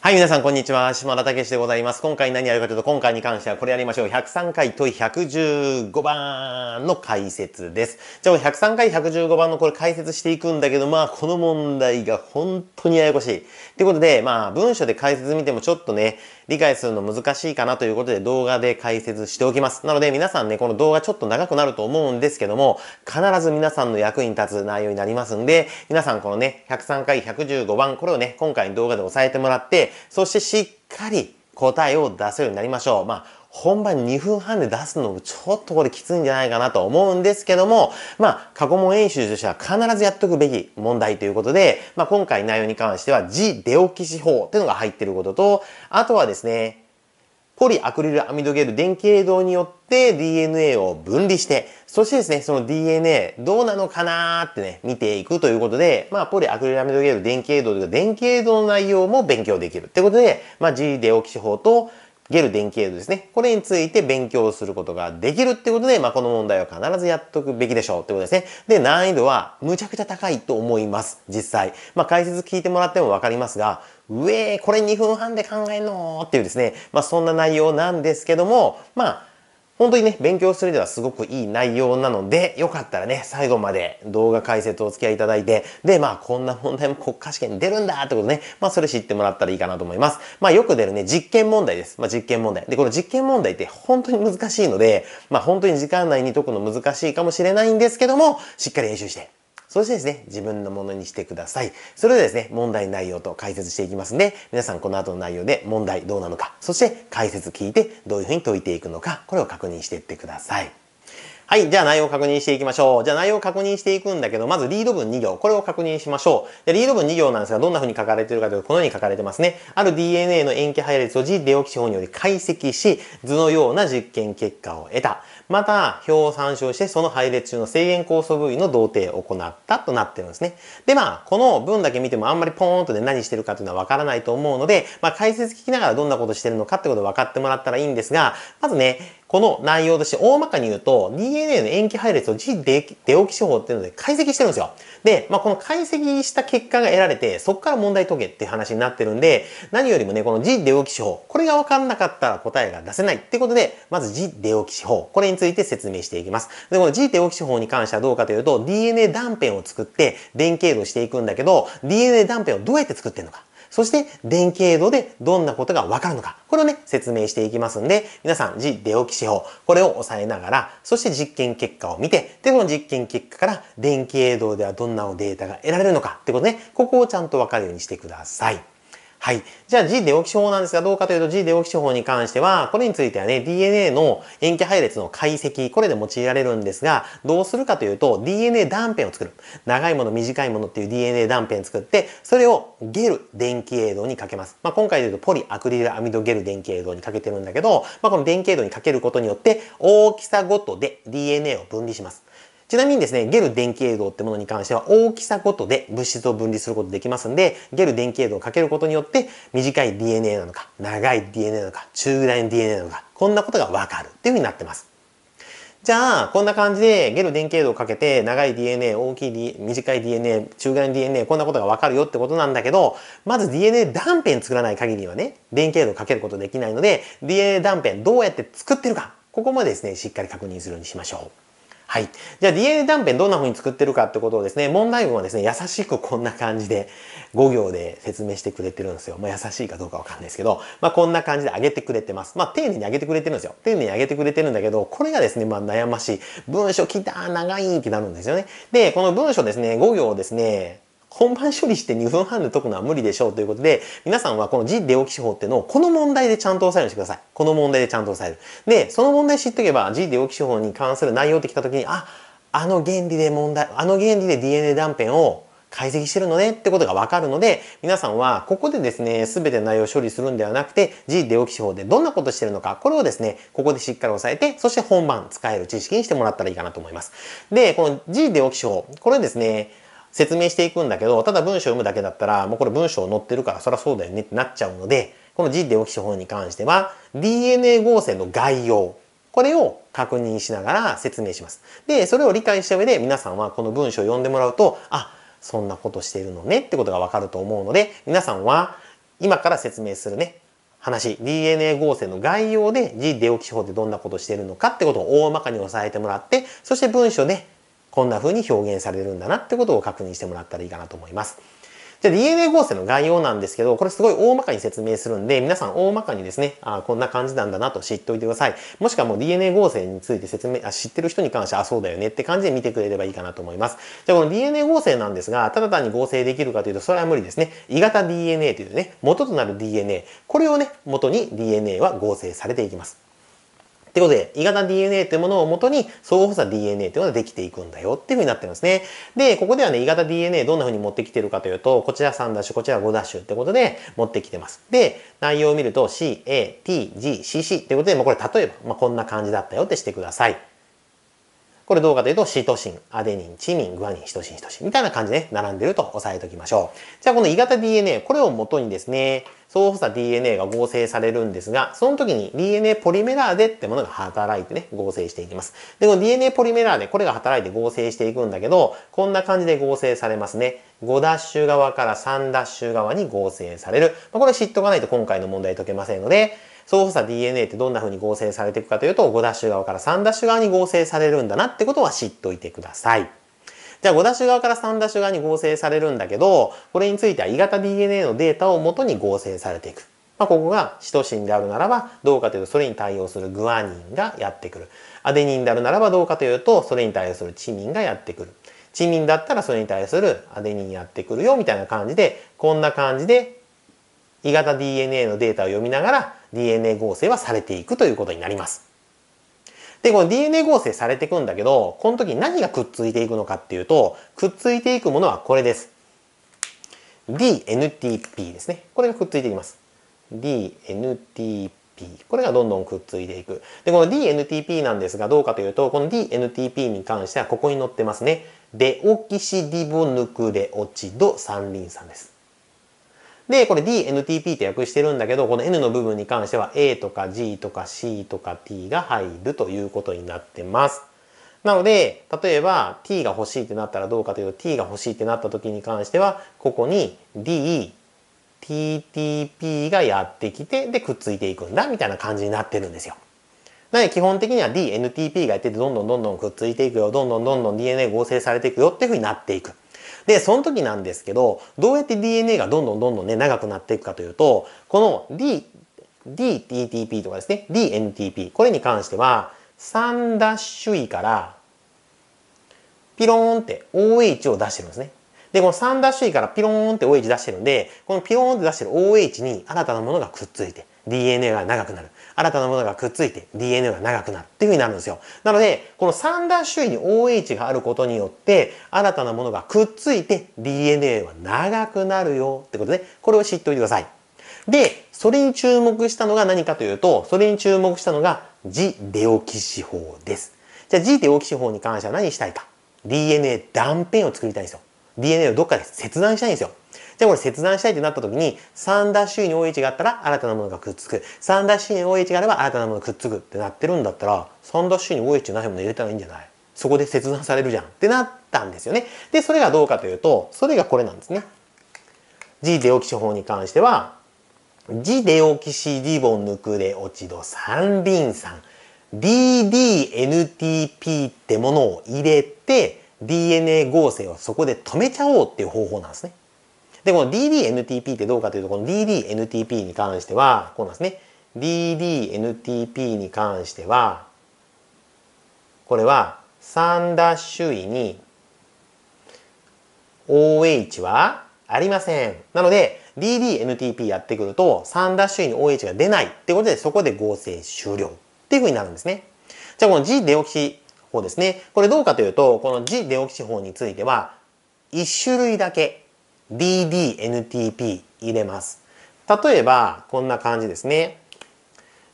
はい、皆さん、こんにちは。島田武史でございます。今回何やるかというと、今回に関してはこれやりましょう。103回問い115番の解説です。じゃあ、103回115番のこれ解説していくんだけど、まあ、この問題が本当にややこしい。ということで、まあ、文章で解説見てもちょっとね、理解するの難しいかなということで動画で解説しておきます。なので皆さんね、この動画ちょっと長くなると思うんですけども、必ず皆さんの役に立つ内容になりますんで、皆さんこのね、103回115番、これをね、今回の動画で押さえてもらって、そしてしっかり答えを出せるようになりましょう。まあ本番2分半で出すのもちょっとこれきついんじゃないかなと思うんですけども、まあ、過去問演習としては必ずやっとくべき問題ということで、まあ、今回内容に関しては、自デオキシ法っていうのが入ってることと、あとはですね、ポリアクリルアミドゲル電気栄動によって DNA を分離して、そしてですね、その DNA どうなのかなーってね、見ていくということで、まあ、ポリアクリルアミドゲル電気栄動というか電気栄動の内容も勉強できるってことで、まあ、G デオキシ法と、ゲル電気エイドですね。これについて勉強することができるってことで、まあ、この問題は必ずやっとくべきでしょうってことですね。で、難易度はむちゃくちゃ高いと思います。実際。まあ、解説聞いてもらってもわかりますが、うえー、これ2分半で考えんのっていうですね。まあ、そんな内容なんですけども、まあ、本当にね、勉強するにはすごくいい内容なので、よかったらね、最後まで動画解説お付き合いいただいて、で、まあ、こんな問題も国家試験に出るんだってことね、まあ、それ知ってもらったらいいかなと思います。まあ、よく出るね、実験問題です。まあ、実験問題。で、この実験問題って本当に難しいので、まあ、本当に時間内に解くの難しいかもしれないんですけども、しっかり練習して、そしてですね、自分のものにしてください。それではですね、問題内容と解説していきますんで、皆さんこの後の内容で問題どうなのか、そして解説聞いてどういうふうに解いていくのか、これを確認していってください。はい。じゃあ内容を確認していきましょう。じゃあ内容を確認していくんだけど、まずリード文2行。これを確認しましょう。でリード文2行なんですが、どんな風に書かれているかというと、このように書かれてますね。ある DNA の塩基配列を G デオキシ法により解析し、図のような実験結果を得た。また、表を参照して、その配列中の制限酵素部位の同定を行ったとなってるんですね。で、まあ、この文だけ見てもあんまりポーンとで何してるかというのはわからないと思うので、まあ、解説聞きながらどんなことしてるのかってことを分かってもらったらいいんですが、まずね、この内容として大まかに言うと DNA の塩基配列を自デオキシ法っていうので解析してるんですよ。で、まあ、この解析した結果が得られて、そこから問題解けっていう話になってるんで、何よりもね、この自デオキシ法、これが分かんなかったら答えが出せないってことで、まず自デオキシ法、これについて説明していきます。で、この自デオキシ法に関してはどうかというと、DNA 断片を作って、電経度していくんだけど、DNA 断片をどうやって作ってるのか。そして電気営動でどんなことがわかるのか、これをね、説明していきますんで、皆さん、自デオキシ法、これを押さえながら、そして実験結果を見て、で、この実験結果から電気営動ではどんなデータが得られるのかってことね、ここをちゃんとわかるようにしてください。はい。じゃあ G デオキシ法なんですが、どうかというと G デオキシ法に関しては、これについてはね、DNA の塩基配列の解析、これで用いられるんですが、どうするかというと、DNA 断片を作る。長いもの、短いものっていう DNA 断片作って、それをゲル電気栄動にかけます。まあ、今回で言うと、ポリアクリルアミドゲル電気栄動にかけてるんだけど、まあ、この電気栄動にかけることによって、大きさごとで DNA を分離します。ちなみにですね、ゲル電気映像ってものに関しては大きさごとで物質を分離することできますんで、ゲル電気映像をかけることによって短い DNA なのか、長い DNA なのか、中大の DNA なのか、こんなことがわかるっていうふうになってます。じゃあ、こんな感じでゲル電気映像をかけて、長い DNA、大きい、D、短い DNA、中外の DNA、こんなことがわかるよってことなんだけど、まず DNA 断片作らない限りはね、電気映像をかけることできないので、DNA 断片どうやって作ってるか、ここまでですね、しっかり確認するようにしましょう。はい。じゃあ DNA 断片どんな風に作ってるかってことをですね、問題文はですね、優しくこんな感じで5行で説明してくれてるんですよ。まあ優しいかどうかわかんないですけど、まあこんな感じで上げてくれてます。まあ丁寧に上げてくれてるんですよ。丁寧に上げてくれてるんだけど、これがですね、まあ悩ましい。文章来た長いってなるんですよね。で、この文章ですね、5行ですね、本番処理して2分半で解くのは無理でしょうということで、皆さんはこの字出起キ法っていうのをこの問題でちゃんと押さえるようにしてください。この問題でちゃんと押さえる。で、その問題知っとけば、字出起キ法に関する内容ってきたときに、あ、あの原理で問題、あの原理で DNA 断片を解析してるのねってことがわかるので、皆さんはここでですね、すべて内容を処理するんではなくて、G デオキシ法でどんなことしてるのか、これをですね、ここでしっかり押さえて、そして本番使える知識にしてもらったらいいかなと思います。で、この G デオキシ法、これですね、説明していくんだけど、ただ文章を読むだけだったら、もうこれ文章載ってるからそりゃそうだよねってなっちゃうので、このジ・デオキシ法に関しては、DNA 合成の概要、これを確認しながら説明します。で、それを理解した上で皆さんはこの文章を読んでもらうと、あ、そんなことしてるのねってことがわかると思うので、皆さんは今から説明するね、話、DNA 合成の概要で G デオキシ法ってどんなことしてるのかってことを大まかに押さえてもらって、そして文章で、ね、こんな風に表現されるんだなってことを確認してもらったらいいかなと思います。じゃあ DNA 合成の概要なんですけど、これすごい大まかに説明するんで、皆さん大まかにですね、あこんな感じなんだなと知っておいてください。もしくはもう DNA 合成について説明、あ知ってる人に関しては、あ、そうだよねって感じで見てくれればいいかなと思います。じゃあこの DNA 合成なんですが、ただ単に合成できるかというと、それは無理ですね。異型 DNA というね、元となる DNA、これをね、元に DNA は合成されていきます。ってことで、胃型 DNA というものをもとに、相互補佐 DNA というのができていくんだよっていうふうになってるんですね。で、ここではね、胃型 DNA どんなふうに持ってきてるかというと、こちら3ダッシュ、こちら5ダッシュってことで持ってきてます。で、内容を見ると C、A、T、G、CC ってことで、まあ、これ例えば、まあ、こんな感じだったよってしてください。これどうかというと、シトシン、アデニン、チミン、グアニン、シトシン、シトシンみたいな感じで、ね、並んでると押さえておきましょう。じゃあこの胃型 DNA、これを元にですね、相補佐 DNA が合成されるんですが、その時に DNA ポリメラーゼってものが働いてね、合成していきます。で、この DNA ポリメラーゼ、これが働いて合成していくんだけど、こんな感じで合成されますね。5ダッシュ側から3ダッシュ側に合成される。まあ、これ知っとかないと今回の問題解けませんので、相補佐 DNA ってどんな風に合成されていくかというと、5ダッシュ側から3ダッシュ側に合成されるんだなってことは知っといてください。じゃあ5ダッシュ側から3ダッシュ側に合成されるんだけど、これについては胃型 DNA のデータを元に合成されていく。まあ、ここがシトシンであるならばどうかというとそれに対応するグアニンがやってくる。アデニンであるならばどうかというとそれに対応するチミンがやってくる。チミンだったらそれに対するアデニンやってくるよみたいな感じでこんな感じで胃型 DNA のデータを読みながら DNA 合成はされていくということになります。で、この DNA 合成されていくんだけど、この時何がくっついていくのかっていうと、くっついていくものはこれです。DNTP ですね。これがくっついていきます。DNTP。これがどんどんくっついていく。で、この DNTP なんですが、どうかというと、この DNTP に関してはここに載ってますね。デオキシディボヌクレオチド三リン酸です。で、これ DNTP って訳してるんだけど、この N の部分に関しては A とか G とか C とか T が入るということになってます。なので、例えば t が欲しいってなったらどうかというと t が欲しいってなった時に関しては、ここに d、ttp がやってきて、で、くっついていくんだ、みたいな感じになってるんですよ。なので、基本的には dntp がやってて、どんどんどんどんくっついていくよ、どんどんどんどん DNA 合成されていくよっていうふうになっていく。で、その時なんですけど、どうやって DNA がどんどんどんどんね、長くなっていくかというと、この D、DTTP とかですね、DNTP、これに関しては、3ダッシュ位から、ピローンって OH を出してるんですね。で、この3ダッシュ位からピローンって OH 出してるんで、このピローンって出してる OH に新たなものがくっついて、DNA が長くなる。新たなものがくっついて DNA が長くなるっていうふうになるんですよ。なので、この三段周囲に OH があることによって、新たなものがくっついて DNA は長くなるよってことで、これを知っておいてください。で、それに注目したのが何かというと、それに注目したのが、ジデオキシ法です。じゃあ、ジデオキシ法に関しては何したいか。DNA 断片を作りたいんですよ。DNA をどっかで切断したいんですよ。じゃあこれ切断したいってなった時に、3ダッシュに OH があったら新たなものがくっつく。3ダッシュに OH があれば新たなものくっつくってなってるんだったら、3ダッシュに OH ないもの入れたらいいんじゃないそこで切断されるじゃんってなったんですよね。で、それがどうかというと、それがこれなんですね。G デオキシ法に関しては、ジデオキシリボヌクレオチド三リン酸 DDNTP ってものを入れて DNA 合成をそこで止めちゃおうっていう方法なんですね。で、この DDNTP ってどうかというと、この DDNTP に関しては、こうなんですね。DDNTP に関しては、これは3ダッシュ位に OH はありません。なので、DDNTP やってくると、3ダッシュ位に OH が出ないってことで、そこで合成終了っていうふうになるんですね。じゃあ、この G デオキシ法ですね。これどうかというと、この G デオキシ法については、1種類だけ ddntp 入れます。例えば、こんな感じですね。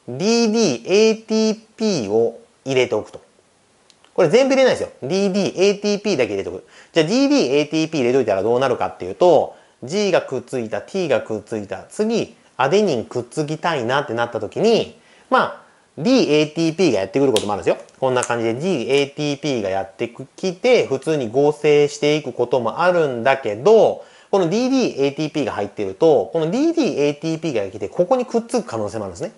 ddATP を入れておくと。これ全部入れないですよ。ddATP だけ入れておく。じゃあ ddATP 入れといたらどうなるかっていうと、G がくっついた、T がくっついた、次、アデニンくっつきたいなってなった時に、まあ、DATP がやってくることもあるんですよ。こんな感じで DATP がやってきて、普通に合成していくこともあるんだけど、この DDATP が入っていると、この DDATP が来て、ここにくっつく可能性もあるんですね。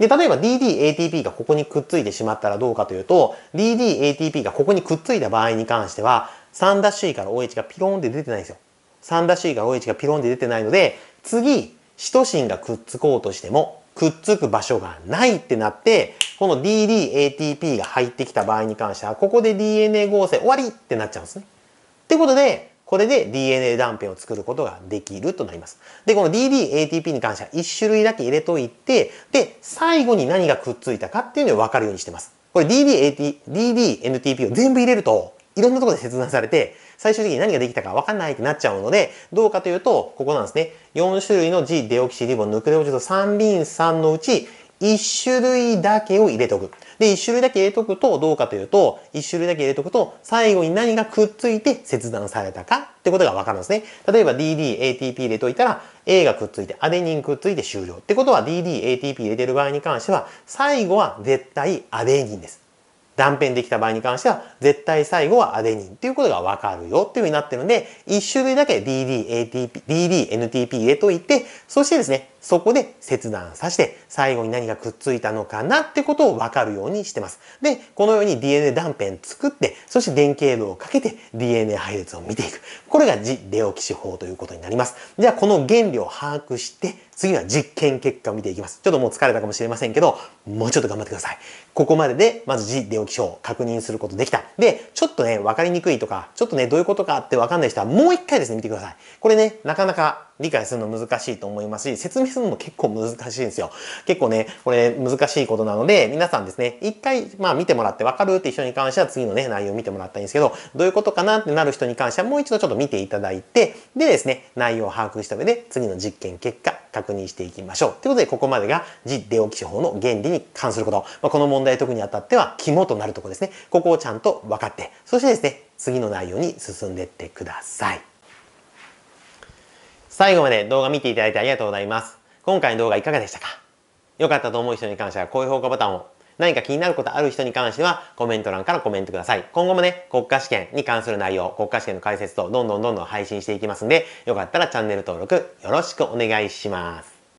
で、例えば DDATP がここにくっついてしまったらどうかというと、DDATP がここにくっついた場合に関しては、3 c から OH がピローンって出てないんですよ。3 c から OH がピローンって出てないので、次、シトシンがくっつこうとしても、くっつく場所がないってなって、この DDATP が入ってきた場合に関しては、ここで DNA 合成終わりってなっちゃうんですね。ってことで、これで DNA 断片を作ることができるとなります。で、この DDATP に関しては1種類だけ入れといて、で、最後に何がくっついたかっていうのを分かるようにしてます。これ DDAT、DDNTP を全部入れると、いろんなところで切断されて、最終的に何ができたか分かんないってなっちゃうので、どうかというと、ここなんですね。4種類の G デオキシリボンヌクレオチド3リン酸のうち、一種類だけを入れとく。で、一種類だけ入れとくとどうかというと、一種類だけ入れとくと、最後に何がくっついて切断されたかってことがわかるんですね。例えば DD、ATP 入れといたら、A がくっついて、アデニンくっついて終了。ってことは DD、ATP 入れてる場合に関しては、最後は絶対アデニンです。断片できた場合に関しては、絶対最後はアデニンっていうことがわかるよっていうふうになってるので、一種類だけ DD、ATP、DD、NTP 入れといて、そしてですね、そこで切断させて、最後に何がくっついたのかなってことをわかるようにしてます。で、このように DNA 断片作って、そして電経路をかけて DNA 配列を見ていく。これがジ・レオキシ法ということになります。じゃあ、この原理を把握して、次は実験結果を見ていきます。ちょっともう疲れたかもしれませんけど、もうちょっと頑張ってください。ここまでで、まず字で起き症を確認することできた。で、ちょっとね、わかりにくいとか、ちょっとね、どういうことかってわかんない人は、もう一回ですね、見てください。これね、なかなか理解するの難しいと思いますし、説明するのも結構難しいんですよ。結構ね、これ難しいことなので、皆さんですね、一回、まあ見てもらってわかるって一緒に関しては次のね、内容を見てもらったらいいんですけど、どういうことかなってなる人に関してはもう一度ちょっと見ていただいて、でですね、内容を把握した上で次の実験結果確認していきましょう。ということで、ここまでが実デオキシ法の原理に関すること。まあ、この問題特にあたっては肝となるところですね。ここをちゃんと分かって、そしてですね、次の内容に進んでいってください。最後まで動画見ていただいてありがとうございます。今回の動画いかがでしたか良かったと思う人に関しては高評価ボタンを、何か気になることある人に関してはコメント欄からコメントください。今後もね、国家試験に関する内容、国家試験の解説とどんどんどんどん配信していきますんで、よかったらチャンネル登録よろしくお願いします。